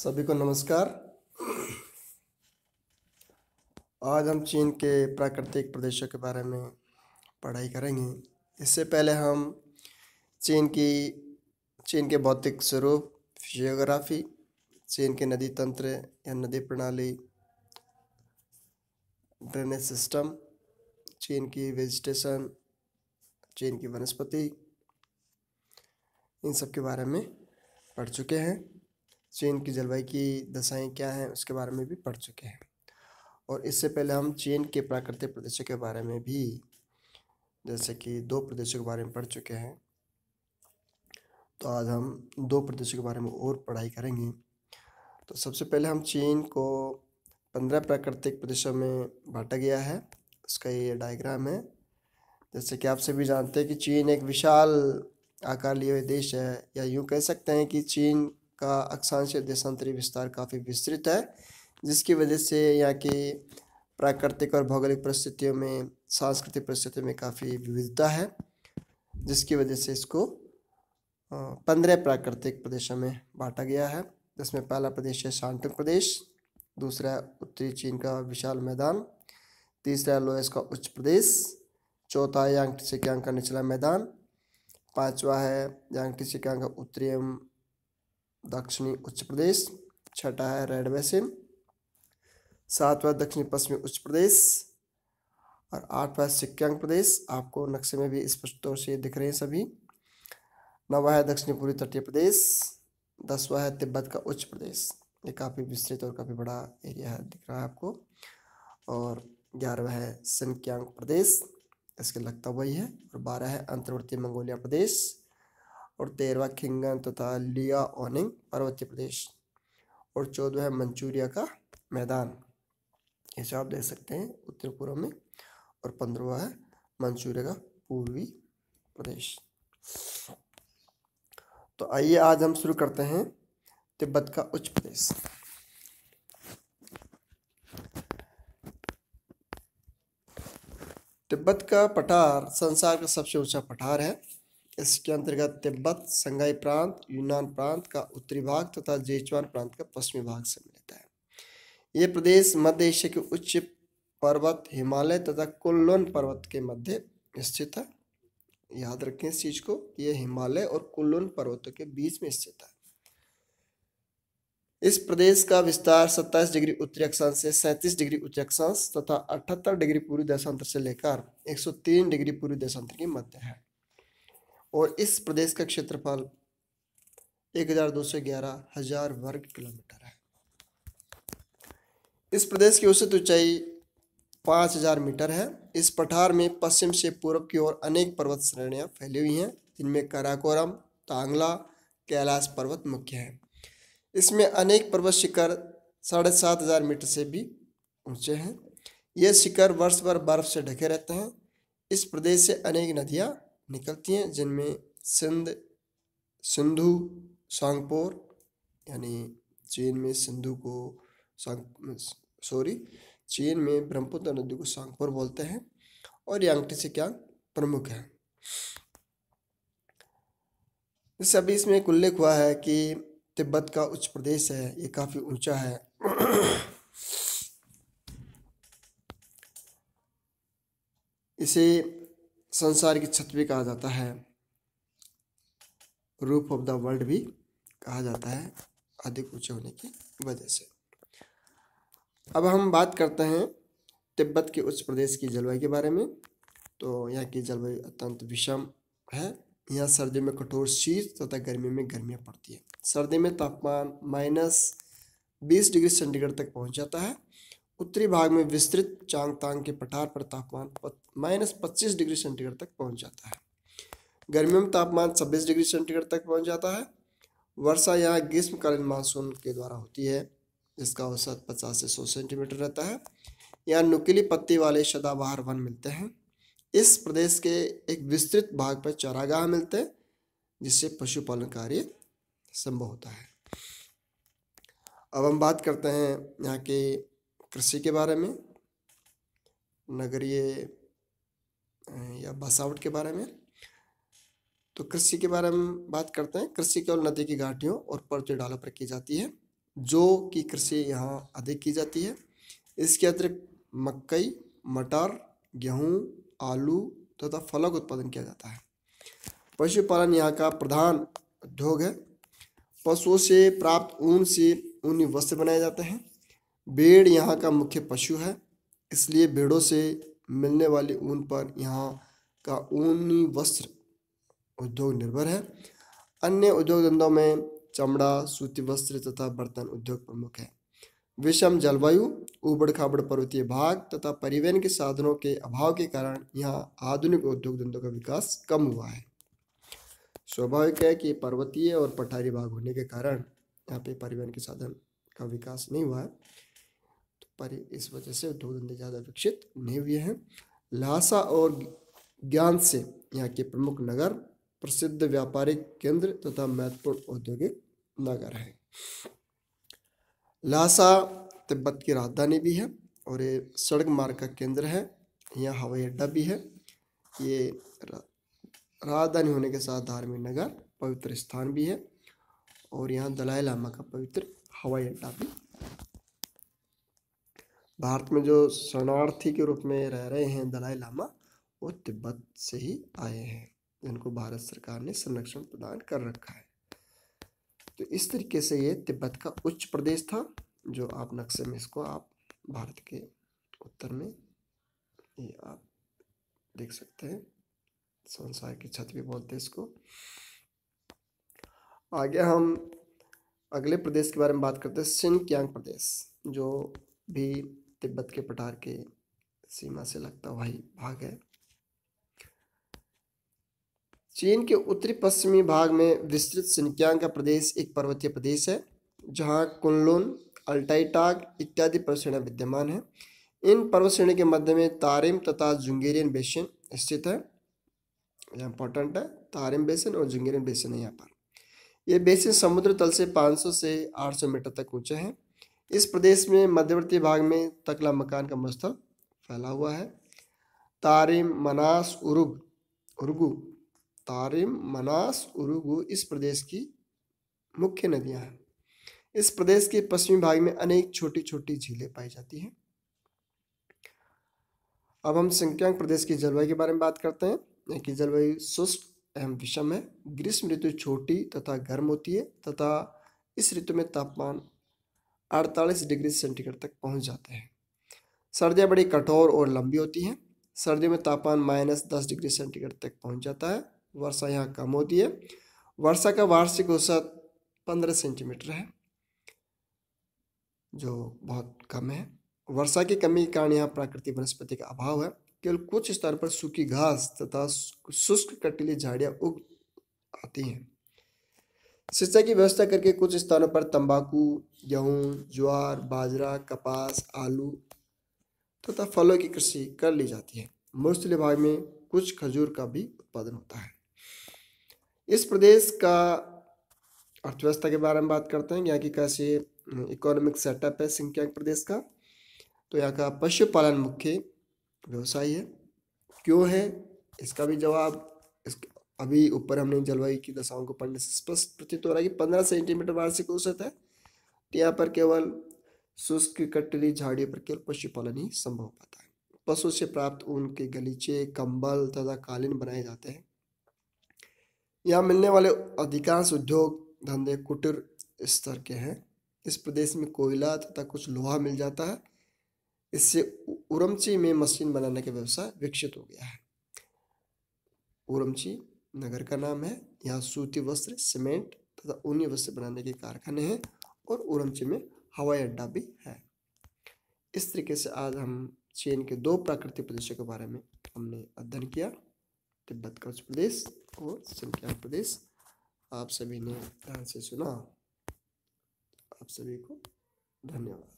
सभी को नमस्कार आज हम चीन के प्राकृतिक प्रदेशों के बारे में पढ़ाई करेंगे इससे पहले हम चीन की चीन के भौतिक स्वरूप जियोग्राफी चीन के नदी तंत्र या नदी प्रणाली ड्रेनेज सिस्टम चीन की वेजिटेशन चीन की वनस्पति इन सब के बारे में पढ़ चुके हैं चीन की जलवायु की दशाएं क्या हैं उसके बारे में भी पढ़ चुके हैं और इससे पहले हम चीन के प्राकृतिक प्रदेशों के बारे में भी जैसे कि दो प्रदेशों के बारे में पढ़ चुके हैं तो आज हम दो प्रदेशों के बारे में और पढ़ाई करेंगे तो सबसे पहले हम चीन को पंद्रह प्राकृतिक प्रदेशों में बांटा गया है उसका ये डायग्राम है जैसे कि आप सभी जानते हैं कि चीन एक विशाल आकार लिए हुए देश है या यूँ कह सकते हैं कि चीन का अक्षांश देशांतरी विस्तार काफ़ी विस्तृत है जिसकी वजह से यहाँ की प्राकृतिक और भौगोलिक परिस्थितियों में सांस्कृतिक परिस्थितियों में काफ़ी विविधता है जिसकी वजह से इसको पंद्रह प्राकृतिक प्रदेशों में बांटा गया है जिसमें पहला प्रदेश है शांति प्रदेश दूसरा उत्तरी चीन का विशाल मैदान तीसरा लोएस का उच्च प्रदेश चौथा यांग सिक्यांग का निचला मैदान पांचवा है यांग सिक्यांग का उत्तरी एवं दक्षिणी उत्तर प्रदेश छठा है रेड बेसिन से दक्षिणी पश्चिमी उत्तर प्रदेश और आठवा सिक्किंग प्रदेश आपको नक्शे में भी स्पष्ट तौर से दिख रहे हैं सभी नवा है दक्षिणी पूर्वी तटीय प्रदेश दसवा है तिब्बत का उच्च प्रदेश ये काफ़ी विस्तृत और काफ़ी बड़ा एरिया है दिख रहा है आपको और ग्यारहवा है सिनक्यांग प्रदेश इसके लगता वही है और बारह है अंतर्वर्ती मंगोलिया प्रदेश और तेरहवा खिंगन तथा लिया ओनिंग पर्वतीय प्रदेश और चौदह है मंचूरिया का मैदान इसे आप देख सकते हैं उत्तर पूर्व में और पंद्रवा है मंचूरिया का पूर्वी प्रदेश तो आइए आज हम शुरू करते हैं तिब्बत का उच्च प्रदेश तिब्बत का पठार संसार का सबसे ऊंचा पठार है इसके अंतर्गत तिब्बत संघाई प्रांत यूनान प्रांत का उत्तरी भाग तथा जेचवान प्रांत का पश्चिमी भाग से मिलता है ये प्रदेश मध्य एशिया के उच्च पर्वत हिमालय तथा कुल्लोन पर्वत के मध्य स्थित है याद रखें इस चीज को ये हिमालय और कुल्लोन पर्वतों के बीच में स्थित है इस प्रदेश का विस्तार 27 डिग्री उत्तरी अक्षांश से 37 डिग्री उच्च अक्षांश तथा 78 डिग्री पूर्वी देशांतर से लेकर 103 डिग्री पूर्वी देशांतर के मध्य है और इस प्रदेश का क्षेत्रफल एक हज़ार दो सौ ग्यारह हजार वर्ग किलोमीटर है इस प्रदेश की औसत तो ऊंचाई पाँच हजार मीटर है इस पठार में पश्चिम से पूर्व की ओर अनेक पर्वत श्रेणियाँ फैली हुई हैं जिनमें काराकोरम तांगला कैलाश पर्वत मुख्य हैं इसमें अनेक पर्वत शिखर साढ़े सात हज़ार मीटर से भी ऊंचे हैं ये शिखर वर्ष भर बर्फ से ढके रहते हैं इस प्रदेश से अनेक नदियाँ निकलती हैं जिनमें सिंध सिंधु सांगपोर यानी चीन में सिंधु को सांग सॉरी चीन में ब्रह्मपुत्र नदी को सांगपोर बोलते हैं और यांगटी से क्या प्रमुख है जैसे अभी इसमें एक उल्लेख हुआ है कि तिब्बत का उच्च प्रदेश है ये काफ़ी ऊंचा है इसे संसार की छत भी कहा जाता है रूप ऑफ द वर्ल्ड भी कहा जाता है अधिक ऊंचे होने की वजह से अब हम बात करते हैं तिब्बत के उच्च प्रदेश की जलवायु के बारे में तो यहाँ की जलवायु अत्यंत विषम है यहाँ सर्दी में कठोर शीत तथा गर्मी में गर्मियाँ पड़ती है सर्दी में तापमान माइनस बीस डिग्री सेंटीग्रेड तक पहुँच जाता है उत्तरी भाग में विस्तृत चांगतांग के पठार पर तापमान माइनस पच्चीस डिग्री सेंटीग्रेड तक पहुंच जाता है गर्मियों में तापमान छब्बीस डिग्री सेंटीग्रेड तक पहुंच जाता है वर्षा यहाँ ग्रीष्मकालीन मानसून के द्वारा होती है जिसका औसत पचास से सौ सेंटीमीटर रहता है यहाँ नुकीली पत्ती वाले सदाबहार वन मिलते हैं इस प्रदेश के एक विस्तृत भाग पर चारागाह मिलते हैं जिससे पशुपालन कार्य संभव होता है अब हम बात करते हैं यहाँ के कृषि के बारे में नगरीय या बसावट के बारे में तो कृषि के बारे में बात करते हैं कृषि केवल नदी की घाटियों और पर्वतीय डालों पर की जाती है जो कि कृषि यहाँ अधिक की जाती है इसके अतिरिक्त मकई मटर गेहूँ आलू तथा फलों का उत्पादन किया जाता है पशुपालन यहाँ का प्रधान उद्योग है पशुओं से प्राप्त ऊन से ऊनी वस्त्र बनाए जाते हैं भेड़ यहाँ का मुख्य पशु है इसलिए भेड़ों से मिलने वाली ऊन पर यहाँ का ऊनी वस्त्र उद्योग निर्भर है अन्य उद्योग धंधों में चमड़ा सूती वस्त्र तथा बर्तन उद्योग प्रमुख है विषम जलवायु ऊबड़ खाबड़ पर्वतीय भाग तथा परिवहन के साधनों के अभाव के कारण यहाँ आधुनिक उद्योग धंधों का विकास कम हुआ है स्वाभाविक है कि पर्वतीय और पठारी भाग होने के कारण यहाँ पे परिवहन के साधन का विकास नहीं हुआ है पर इस वजह से दो धंधे ज़्यादा विकसित नहीं हुए हैं लासा और ज्ञान से यहाँ के प्रमुख नगर प्रसिद्ध व्यापारिक केंद्र तथा महत्वपूर्ण औद्योगिक नगर है लासा तिब्बत की राजधानी भी है और ये सड़क मार्ग का केंद्र है यहाँ हवाई अड्डा भी है ये राजधानी होने के साथ धार्मिक नगर पवित्र स्थान भी है और यहाँ दलाई लामा का पवित्र हवाई अड्डा भी भारत में जो शरणार्थी के रूप में रह रहे हैं दलाई लामा वो तिब्बत से ही आए हैं जिनको भारत सरकार ने संरक्षण प्रदान कर रखा है तो इस तरीके से ये तिब्बत का उच्च प्रदेश था जो आप नक्शे में इसको आप भारत के उत्तर में ये आप देख सकते हैं संसार की छत भी बोलते हैं इसको आगे हम अगले प्रदेश के बारे में बात करते हैं सिंकियांग प्रदेश जो भी तिब्बत के पठार के सीमा से लगता हुआ भाग है चीन के उत्तरी पश्चिमी भाग में विस्तृत सिनकियांग का प्रदेश एक पर्वतीय प्रदेश है जहाँ कुनलुन अल्टाईटाग इत्यादि पर्वश्रेणियाँ विद्यमान है इन पर्व श्रेणी के मध्य में तारिम तथा जुंगेरियन बेसिन स्थित है यह इंपॉर्टेंट है तारिम बेसिन और जुंगेरियन बेसिन है यहाँ पर ये बेसिन समुद्र तल से 500 से 800 मीटर तक ऊंचे हैं इस प्रदेश में मध्यवर्ती भाग में तकला मकान का मस्तर फैला हुआ है तारिम मनास उरुग उर्गु तारिम मनास उरुगु इस प्रदेश की मुख्य नदियां हैं इस प्रदेश के पश्चिमी भाग में अनेक छोटी छोटी झीलें पाई जाती हैं अब हम संख्यांक प्रदेश की जलवायु के बारे में बात करते हैं की जलवायु शुष्क एवं विषम है ग्रीष्म ऋतु छोटी तथा गर्म होती है तथा इस ऋतु में तापमान अड़तालीस डिग्री सेंटीग्रेड तक पहुंच जाते हैं सर्दियाँ बड़ी कठोर और लंबी होती हैं सर्दियों में तापमान माइनस दस डिग्री सेंटीग्रेड तक पहुंच जाता है वर्षा यहाँ कम होती है वर्षा का वार्षिक औसत पंद्रह सेंटीमीटर है जो बहुत कम है वर्षा की कमी के कारण यहाँ प्राकृतिक वनस्पति का अभाव है केवल कुछ स्थान पर सूखी घास तथा शुष्क कटीली झाड़ियाँ उग आती हैं सिंचाई की व्यवस्था करके कुछ स्थानों पर तंबाकू गेहूँ ज्वार बाजरा कपास आलू तथा तो फलों की कृषि कर ली जाती है मुर्सले भाग में कुछ खजूर का भी उत्पादन होता है इस प्रदेश का अर्थव्यवस्था के बारे में बात करते हैं यहाँ की कैसे इकोनॉमिक सेटअप है सिंकियांग प्रदेश का तो यहाँ का पशुपालन मुख्य व्यवसाय है क्यों है इसका भी जवाब अभी ऊपर हमने जलवायु की दशाओं को पढ़ने से स्पष्ट प्रतीत हो रहा है कि पंद्रह सेंटीमीटर वार्षिक औसत है तो यहाँ पर केवल शुष्क कटली झाड़ियों पर केवल पशुपालन ही संभव पाता है पशु से प्राप्त ऊन के गलीचे कंबल तथा कालीन बनाए जाते हैं यहाँ मिलने वाले अधिकांश उद्योग धंधे कुटीर स्तर के हैं इस प्रदेश में कोयला तथा कुछ लोहा मिल जाता है इससे उरमची में मशीन बनाने का व्यवसाय विकसित हो गया है उरमची नगर का नाम है यहाँ सूती वस्त्र सीमेंट तथा ऊनी वस्त्र बनाने के कारखाने हैं और उरमची में हवाई अड्डा भी है इस तरीके से आज हम चीन के दो प्राकृतिक प्रदेशों के बारे में हमने अध्ययन किया तिब्बत का प्रदेश और सिंकिया प्रदेश आप सभी ने ध्यान से सुना आप सभी को धन्यवाद